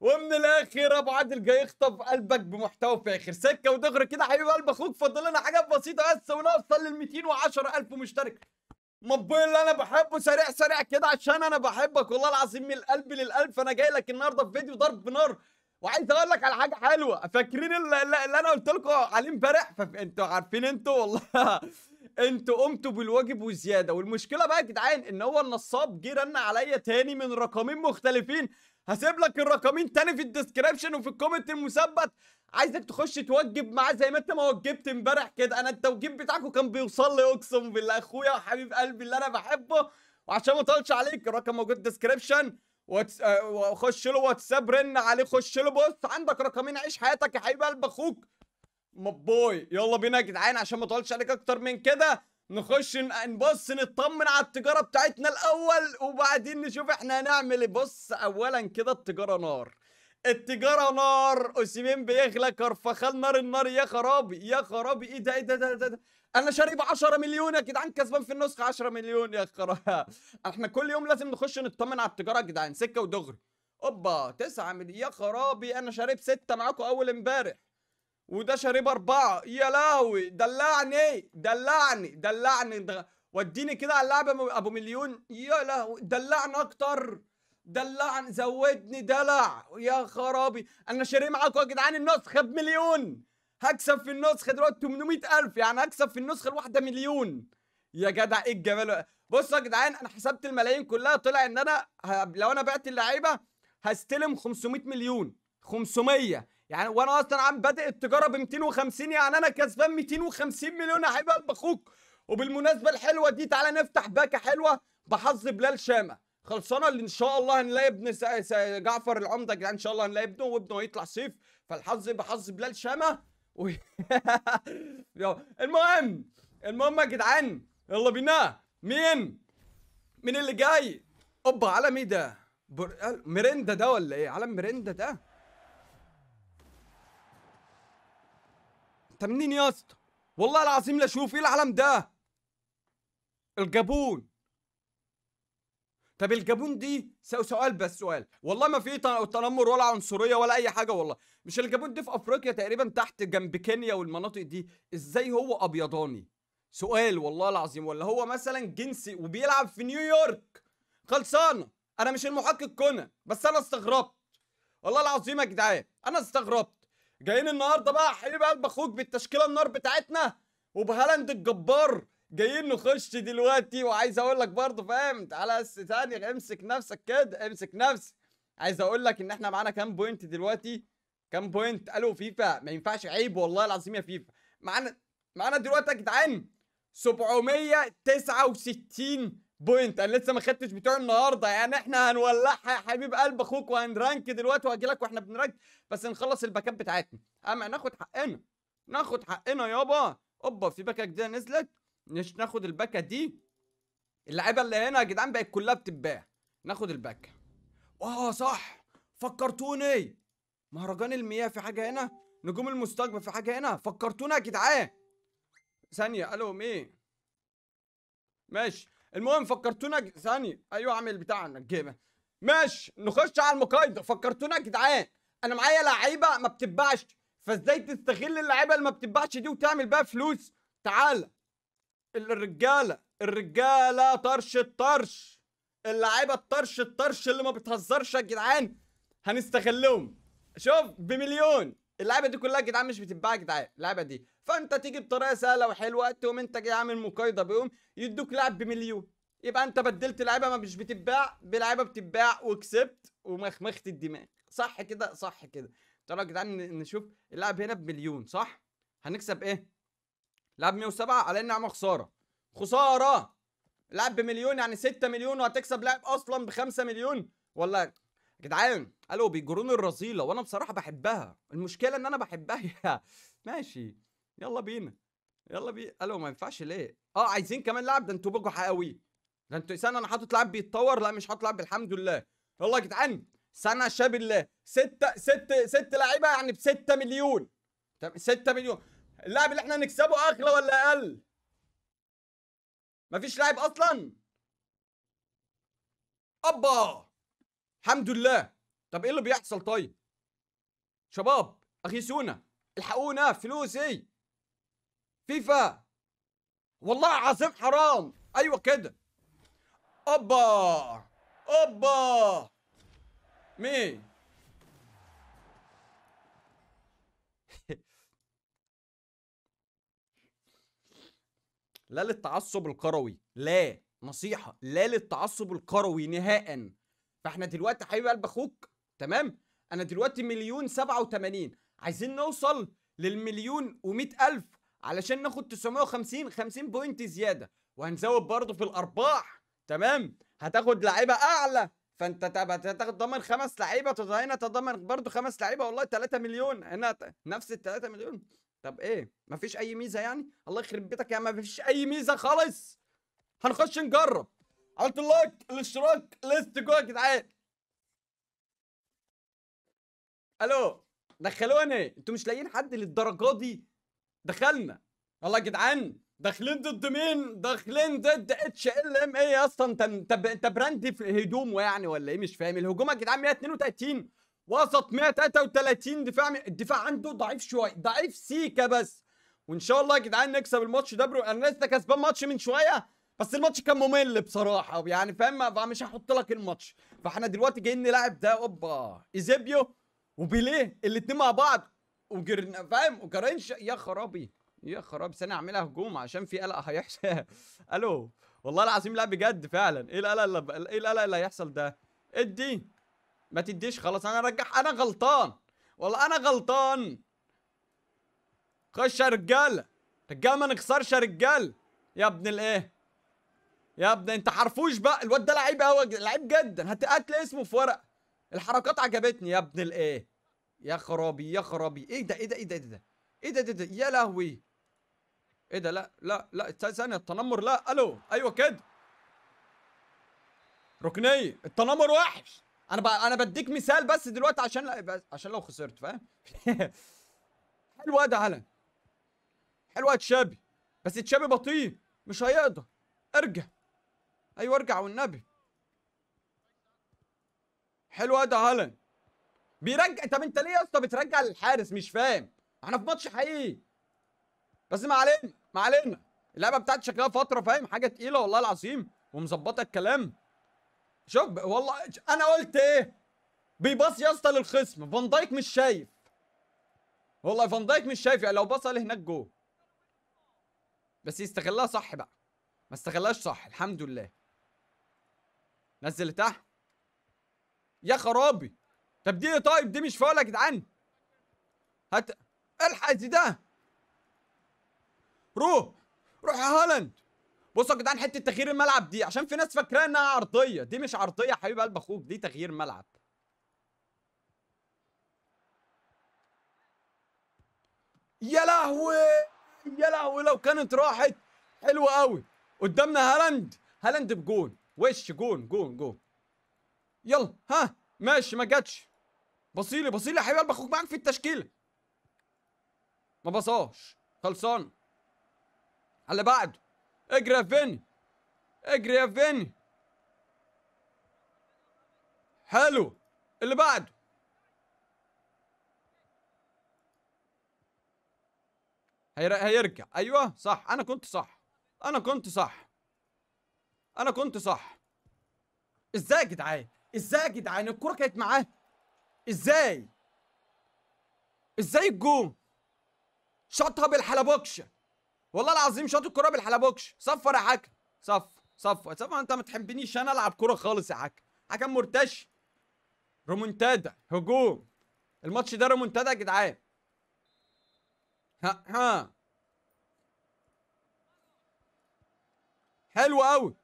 ومن الاخر ابو عادل جاي يخطف قلبك بمحتوى اخر سكه ودغري كده حبيب قلب اخوك فاضل لنا حاجات بسيطه بس ونوصل لل 210000 مشترك مبوي اللي انا بحبه سريع سريع كده عشان انا بحبك والله العظيم من القلب للقلب انا جاي لك النهارده في فيديو ضرب نار وعايز اقول لك على حاجه حلوه فاكرين اللي, اللي انا قلت لكم عليه امبارح انتوا عارفين انتوا والله انتوا قمتوا بالواجب وزياده والمشكله بقى يا جدعان ان هو النصاب جه رن عليا تاني من رقمين مختلفين هسيب لك الرقمين تاني في الديسكربشن وفي الكومنت المثبت عايزك تخش توجب معاه زي ما انت ما وجبت امبارح كده انا التوجيب بتاعكم كان بيوصل لي اقسم بالله اخويا وحبيب قلبي اللي انا بحبه وعشان ما اطولش عليك الرقم موجود في الديسكربشن واتس... آه، وخش له واتساب رن عليه خش له بص عندك رقمين عيش حياتك يا حبيب قلب اخوك مبوي يلا بينا يا جدعان عشان ما اطولش عليك اكتر من كده نخش نبص نطمن على التجارة بتاعتنا الأول وبعدين نشوف احنا هنعمل ايه بص أولا كده التجارة نار التجارة نار اوسيمين بيغلى كرفخال نار النار يا خرابي يا خرابي ايه ده ايه ده إيه ده, ده, إيه ده. انا شاري ب 10 مليون يا جدعان كسبان في النسخة 10 مليون يا خرابي احنا كل يوم لازم نخش نطمن على التجارة يا جدعان سكة ودغري اوبا 9 مليون يا خرابي انا شاري ب 6 معاكم اول امبارح وده شارب اربعه يا لهوي دلعني دلعني دلعني وديني كده على اللعبة ابو مليون يا لهوي دلعني اكتر دلعني زودني دلع يا خرابي انا شاري معاكم يا جدعان النسخه بمليون هكسب في النسخه دلوقتي 800000 يعني هكسب في النسخه الواحده مليون يا جدع ايه الجمال بصوا يا جدعان انا حسبت الملايين كلها طلع ان انا لو انا بعت اللعيبه هستلم 500 مليون 500 يعني وانا اصلا عم بادئ التجاره ب 250 يعني انا كسبان 250 مليون يا حبيب قلب اخوك وبالمناسبه الحلوه دي تعالى نفتح باكه حلوه بحظ بلال شامه خلصانه اللي ان شاء الله هنلاقي ابن سا... سا... جعفر العمده يا يعني ان شاء الله هنلاقي ابنه وابنه هيطلع صيف فالحظ بحظ بلال شامه و... المهم المهم يا جدعان يلا بينا مين مين اللي جاي اوبا على ايه ده بر... آه، ده ولا ايه عالم ميرندا ده انت منين يا اسطى والله العظيم لا شوف ايه العالم ده الجابون طب الجابون دي سؤال بس سؤال والله ما في تنمر ولا عنصريه ولا اي حاجه والله مش الجابون دي في افريقيا تقريبا تحت جنب كينيا والمناطق دي ازاي هو ابيضاني سؤال والله العظيم ولا هو مثلا جنسي وبيلعب في نيويورك خلصانه انا مش المحقق كنا بس انا استغربت والله العظيم يا جدعان انا استغربت جايين النهارده بقى حبيب قلب اخوك بالتشكيله النار بتاعتنا وبهالاند الجبار جايين نخش دلوقتي وعايز اقول لك برضه فاهم تعالى بس ثاني امسك نفسك كده امسك نفسك عايز اقول لك ان احنا معانا كام بوينت دلوقتي كام بوينت الو فيفا ما ينفعش عيب والله العظيم يا فيفا معانا معانا دلوقتي يا جدعان 769 بوينت انا لسه ما خدتش بتوع النهارده يعني احنا هنولعها يا حبيب قلب اخوك وهنرانك دلوقتي وهجي لك واحنا بنرانك بس نخلص الباكات بتاعتنا اما اه، ناخد حقنا ناخد حقنا يابا اوبا في باكه جديده نزلت مش ناخد الباكه دي اللعيبه اللي هنا يا جدعان بقت كلها بتتباع ناخد الباكه اه صح فكرتوني مهرجان المياه في حاجه هنا نجوم المستقبل في حاجه هنا فكرتونا يا جدعان ثانيه الو مين ماشي المهم فكرتونا ثاني ثانيه ايوه اعمل بتاع النجمه ماشي نخش على المقايضه فكرتونا يا جدعان انا معايا لعيبه ما بتتباعش فازاي تستغل اللعيبه اللي ما بتتباعش دي وتعمل بقى فلوس تعال الرجاله الرجاله طرش الطرش اللعيبه الطرش الطرش اللي ما بتهزرش يا جدعان هنستغلهم شوف بمليون اللعبه دي كلها يا جدعان مش بتتباع يا جدعان اللعبه دي فانت تيجي بطريقه سهله وحلوه تقوم انت جاي عامل مقايضه بيهم يدوك لعب بمليون يبقى انت بدلت لعبه ما مش بتتباع بلعبه بتتباع وكسبت ومخمخت الدماغ صح كده صح كده ترى يا جدعان نشوف اللعب هنا بمليون صح هنكسب ايه لعب 107 على انها خساره خساره لعب بمليون يعني 6 مليون وهتكسب لعب اصلا ب 5 مليون ولا يا جدعان قالوا بيجروني الرذيله وانا بصراحه بحبها المشكله ان انا بحبها ماشي يلا بينا يلا بينا قالوا ما ينفعش ليه اه عايزين كمان لاعب ده انتوا بقوا حقاوي ده انتوا انا حاطط لاعب بيتطور لا مش حاطط لاعب الحمد لله يلا يا جدعان سنة شاب الله ستة ست ست لعيبة يعني بستة مليون ستة مليون اللاعب اللي احنا هنكسبه اغلى ولا اقل؟ مفيش لاعب اصلا؟ ابا الحمد لله طب ايه اللي بيحصل طيب شباب اغيثونا الحقونا فلوسي إيه؟ فيفا والله العظيم حرام ايوه كده اوبا اوبا مين لا للتعصب الكروي لا نصيحة لا للتعصب الكروي نهائيا فاحنا دلوقتي حبيب قلب اخوك تمام انا دلوقتي مليون سبعة وثمانين عايزين نوصل للمليون ومئة الف علشان ناخد 950 50 بوينت زياده وهنزود برضه في الارباح تمام هتاخد لعيبه اعلى فانت هتاخد ضمن خمس لعيبه هنا تضمن برضه خمس لعيبه والله 3 مليون هنا نفس ال 3 مليون طب ايه مفيش اي ميزه يعني الله يخرب بيتك يا ما مفيش اي ميزه خالص هنخش نجرب حط اللايك الاشتراك ليست جوه يا جدعان الو دخلوني انتوا مش لاقيين حد للدرجه دي دخلنا يلا يا جدعان داخلين ضد مين؟ داخلين ضد اتش ال ام اي اصلا انت انت انت براندي في هدومه يعني ولا ايه مش فاهم الهجوم يا جدعان 132 وسط 133 دفاع الدفاع عنده ضعيف شويه ضعيف سيكا بس وان شاء الله يا جدعان نكسب الماتش ده برو انا لسه كسبان ماتش من شويه بس الماتش كان ممل بصراحه يعني فاهم مش هحط لك الماتش فاحنا دلوقتي جايين نلعب ده اوبا ايزيبيو وبيليه الاثنين مع بعض وجرن فاهم وجرنش يا خرابي يا خرابي سنه اعملها هجوم عشان في قلق هيحصل الو والله العظيم لا بجد فعلا ايه القلق اللي ايه القلق اللي هيحصل ده ادي ما تديش خلاص انا ارجح انا غلطان والله انا غلطان خش يا رجاله رجاله ما نخسرش يا رجاله يا ابن الايه يا ابني انت حرفوش بقى الواد ده لعيب قوي لعيب جدا هتقتل اسمه في ورقه الحركات عجبتني يا ابن الايه يا خرابي يا خرابي ايه ده ايه ده ايه ده ايه ده ايه ده, ده, ايه ده يا لهوي ايه ده لا لا لا ثانيه التنمر لا الو ايوه كده ركنيه التنمر وحش انا بقى انا بديك مثال بس دلوقتي عشان لا... عشان لو خسرت فاهم حلو ده حلو حلوه تشابي بس تشابي بطيء مش هيقدر ارجع ايوه ارجع والنبي حلو ده هالاند بيرجع طب انت ليه يا اسطى بترجع للحارس مش فاهم احنا في ماتش حقيقي بس ما علينا ما علينا اللعبه بتاعت شكلها فتره فاهم حاجه تقيله والله العظيم ومظبطه الكلام شوف والله انا قلت ايه بيباص يا اسطى للخصم فان دايك مش شايف والله فان دايك مش شايف يعني لو باص لهناك جوه بس يستغلها صح بقى ما استغلهاش صح الحمد لله نزل لتحت يا خرابي طب دي طيب دي مش فاول يا جدعان هت الحق ده روح روح يا هالاند بصوا يا جدعان حته تغيير الملعب دي عشان في ناس فاكراها انها عرضيه دي مش عرضيه يا حبيب قلب اخوك دي تغيير ملعب يا لهوي يا لهوي لو كانت راحت حلوه قوي قدامنا هالاند هالاند بجون وش جون جون جون يلا ها ماشي ما جاتش بصيلي بصيلي يا حبيبي اخوك معاك في التشكيله ما بصاش خلصان على بعده اجري يا فيني اجري يا فيني حلو اللي بعده هيرجع ايوه صح انا كنت صح انا كنت صح انا كنت صح ازاي يا جدعان ازاي يا جدعان الكرة كانت معاه ازاي ازاي الجون شاطها بالحلبوكشه والله العظيم شاط الكرة بالحلبوكشه صفر يا حكم صفر صفر صفر انت ما تحبنيش انا العب كرة خالص يا حكم حكم مرتشي رومونتادا هجوم الماتش ده رومونتادا يا جدعان ها ها حلو قوي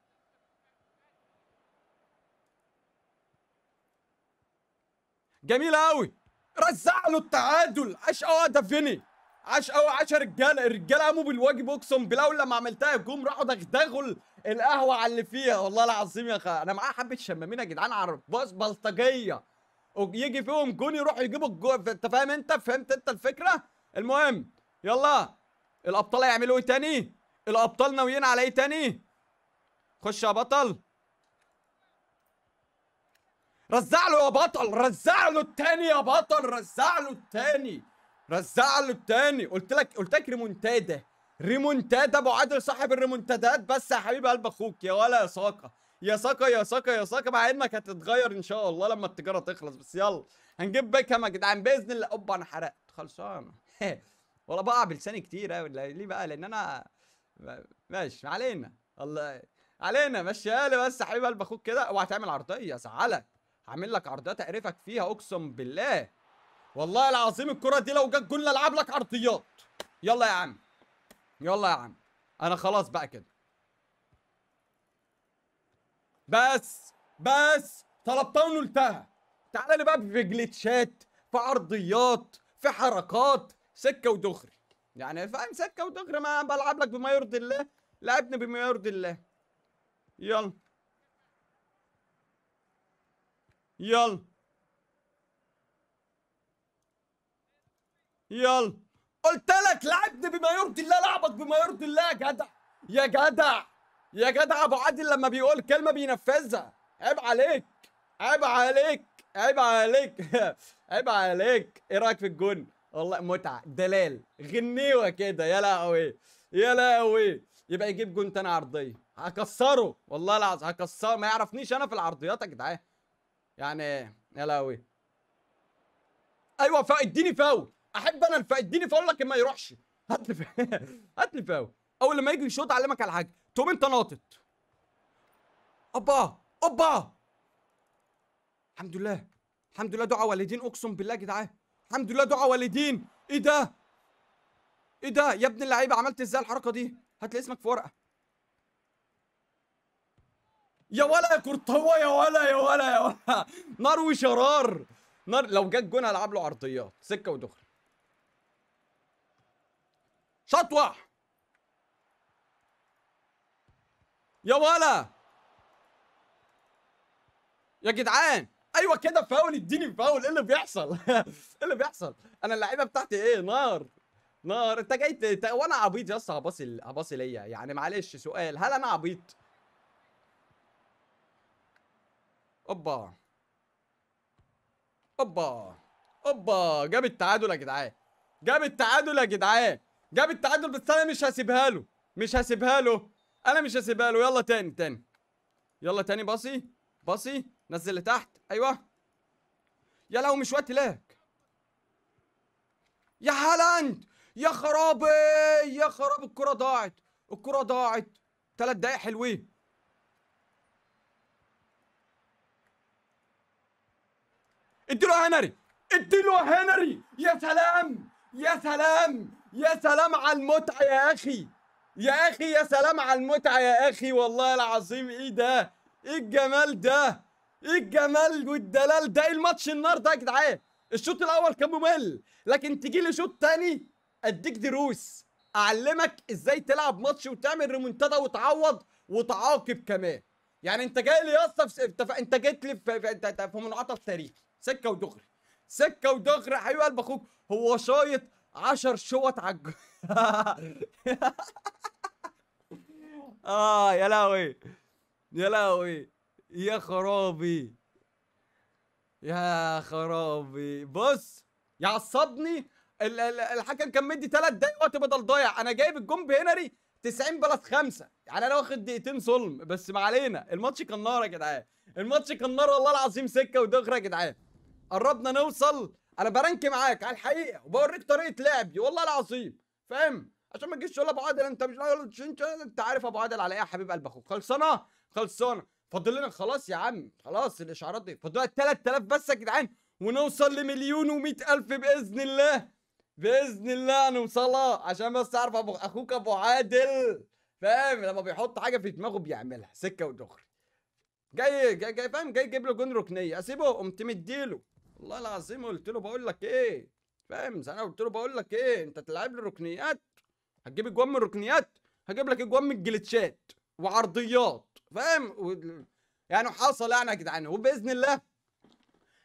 جميله قوي رزع له التعادل عاش قوي يا فيني عاش قوي عاش يا رجاله الرجاله قاموا بالواجب اقسم بالله لما عملتها جم راحوا دغدغوا القهوه على اللي فيها والله العظيم يا خا انا معايا حبه شمامين يا جدعان على الرباص بلطجيه ويجي فيهم جون يروح يجيبوا الجو انت فاهم انت فهمت انت الفكره المهم يلا الابطال هيعملوا ايه تاني الابطال ناويين على ايه تاني خش يا بطل رزع له يا بطل رزع له التاني يا بطل رزع له التاني رزع له التاني قلت لك قلت لك ريمونتادا ريمونتادا ابو عادل صاحب الريمونتادات بس يا حبيب قلب اخوك يا ولا يا ساقه يا ساقه يا ساقه يا ساقه مع انك هتتغير ان شاء الله لما التجاره تخلص بس يلا هنجيب بيكهام يا جدعان باذن الله اوبا انا حرقت خلصانه والله بقع بلساني كتير قوي ليه بقى لان انا ماشي علينا الله علينا ماشي لي بس يا حبيب قلب اخوك كده اوعى تعمل عرضيه ازعلك عامل لك عرضيات اقرفك فيها اقسم بالله والله العظيم الكره دي لو جت جول العب لك عرضيات يلا يا عم يلا يا عم انا خلاص بقى كده بس بس طلبتها ونلتها تعالى لي بقى جليتشات في عرضيات في حركات سكه ودغري يعني فاهم سكه ودغري ما بلعب لك بما يرضي الله لعبني بما يرضي الله يلا يلا يلا قلت لك لعبني بما يرضي الله لعبك بما يرضي الله يا جدع يا جدع يا جدع ابو عادل لما بيقول كلمه بينفذها عيب عليك عيب عليك عيب عليك عيب عليك ايه رايك في الجون والله متعه دلال غنيوه كده يا لهوي يا لهوي يبقى يجيب جون تاني عرضيه هكسره والله العظيم هكسره ما يعرفنيش انا في العرضيات يا جدعان يعني يا لهوي ايوه فاديني فاول احب انا فاديني فاول لكن ما يروحش هات لي هات لي فاول اول لما يجي يشوط اعلمك على حاجه تقوم انت ناطط ابا ابا الحمد لله الحمد لله دعاء والدين اقسم بالله يا جدعان الحمد لله دعاء والدين ايه ده ايه ده يا ابن اللعيبه عملت ازاي الحركه دي هات لي اسمك في ورقه يا ولا يا كورتوا يا ولا يا ولا يا ولا نار وشرار نار لو جت جون هلعب له عرضيات سكه ودخل شطوه يا ولا يا جدعان ايوه كده فاول اديني فاول ايه اللي بيحصل ايه اللي بيحصل انا اللعيبه بتاعتي ايه نار نار انت جاي وانا عبيط يا اسطى هباصي هباصي ليا يعني معلش سؤال هل انا عبيط اوبا اوبا اوبا جاب التعادل يا جدعان جاب التعادل يا جدعان جاب التعادل بس انا مش هسيبها له مش هسيبها له انا مش هسيبها له يلا تاني تاني يلا تاني باصي باصي نزل لتحت ايوه يا لو مش وقت لك يا هالاند يا خرابي يا خراب الكره ضاعت الكره ضاعت ثلاث دقايق حلوين اديله هنري اديله هنري يا سلام يا سلام يا سلام على المتعه يا اخي يا اخي يا سلام على المتعه يا اخي والله العظيم ايه ده ايه الجمال ده ايه الجمال والدلال ده ايه الماتش النهارده يا جدعان الشوط الاول كان ممل لكن تجي لي شوط تاني اديك دروس اعلمك ازاي تلعب ماتش وتعمل ريمونتادا وتعوض وتعاقب كمان يعني انت جاي لي يا اسطى انت جيت لي في منعطف تاريخي سكه ودغري سكه ودغري حبيب قلب اخوك هو شايط 10 شوط على اه يا لهوي يا لهوي يا خرابي يا خرابي بص يعصبني الحكم كان مدي ثلاث دقايق وقت بدل ضايع انا جايب الجون بهنري 90 بلس 5 يعني انا واخد دقيقتين ظلم بس ما علينا الماتش كان نار يا جدعان الماتش كان نار والله العظيم سكه ودغري يا جدعان قربنا نوصل انا برنك معاك على الحقيقه وبوريك طريقه لعبي والله العظيم فاهم عشان ما تجيش تقول ابو عادل انت مش انت عارف ابو عادل على ايه يا حبيب قلب اخوك خلصانه خلصانه فاضل لنا خلاص يا عم خلاص الاشعارات دي فاضل لنا 3000 بس يا جدعان ونوصل لمليون و100 الف باذن الله باذن الله هنوصلها عشان بس اعرف ابو اخوك ابو عادل فاهم لما بيحط حاجه في دماغه بيعملها سكه ودغري جاي جاي, جاي فاهم جاي يجيب له جون ركنيه اسيبه قمت مديله والله العظيم قلت له بقول لك ايه فاهم انا قلت له بقول لك ايه انت تلعب لي ركنيات هتجيب اجوان من الركنيات هجيب لك اجوان من الجليتشات وعرضيات فاهم و... يعني حصل يعني يا جدعان وباذن الله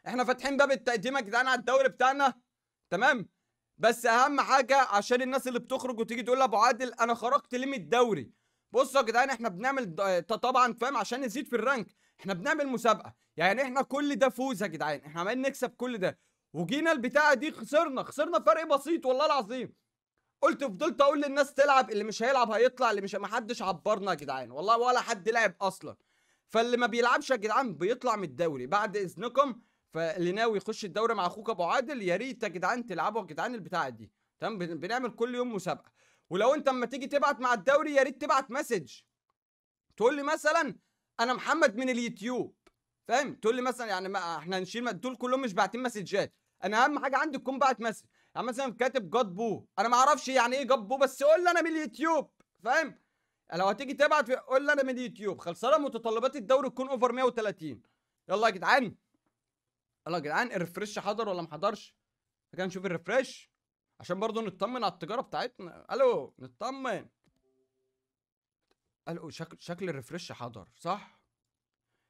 احنا فاتحين باب التقديم يا جدعان على الدوري بتاعنا تمام بس اهم حاجه عشان الناس اللي بتخرج وتيجي تقول ابو عادل انا خرجت ليه من الدوري بصوا يا جدعان احنا بنعمل آه، طبعا فاهم عشان نزيد في الرانك احنا بنعمل مسابقه يعني احنا كل ده فوز يا جدعان احنا عمالين نكسب كل ده وجينا البتاعه دي خسرنا خسرنا فرق بسيط والله العظيم قلت فضلت اقول للناس تلعب اللي مش هيلعب هيطلع اللي مش محدش عبرنا يا جدعان والله ولا حد لعب اصلا فاللي ما بيلعبش يا جدعان بيطلع من الدوري بعد اذنكم فاللي ناوي يخش الدوري مع اخوك ابو عادل يا ريت يا جدعان تلعبوا يا جدعان البتاعه دي تمام بنعمل كل يوم مسابقه ولو انت اما تيجي تبعت مع الدوري يا ريت تبعت مسج تقول لي مثلا انا محمد من اليوتيوب فاهم تقول لي مثلا يعني ما احنا هنشيل دول كلهم مش باعتين مسجات انا اهم حاجه عندي تكون باعت مسج يعني مثلا كاتب جاد بو انا ما اعرفش يعني ايه جاد بو بس قول لي انا من اليوتيوب فاهم لو هتيجي تبعت قول لي انا من اليوتيوب خلصانه متطلبات الدوري تكون اوفر 130 يلا يا جدعان يلا يا جدعان الريفرش حضر ولا ما حضرش؟ كده نشوف الريفرش عشان برضو نطمن على التجاره بتاعتنا الو نطمن الو شكل شكل الريفرش حضر صح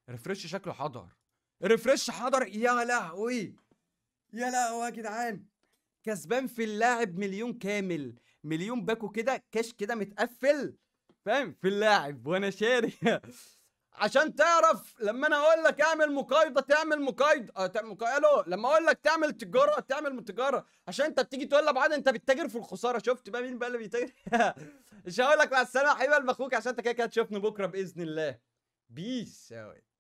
الريفرش شكله حضر الريفرش حضر يا لهوي يا لهوي يا جدعان كسبان في اللاعب مليون كامل مليون باكو كده كاش كده متقفل فاهم في اللاعب وانا شاري عشان تعرف لما انا اقول لك اعمل مقايضه تعمل مقايضه آه، تعمل مقايضه الو لما اقول لك تعمل تجاره تعمل تجاره عشان انت بتيجي تقول لبعض انت بتتاجر في الخساره شفت بقى مين بقى اللي بيتاجر مش هقول لك مع السلامه حبيبي اخوك عشان انت كده كده تشوفني بكره باذن الله بيس يا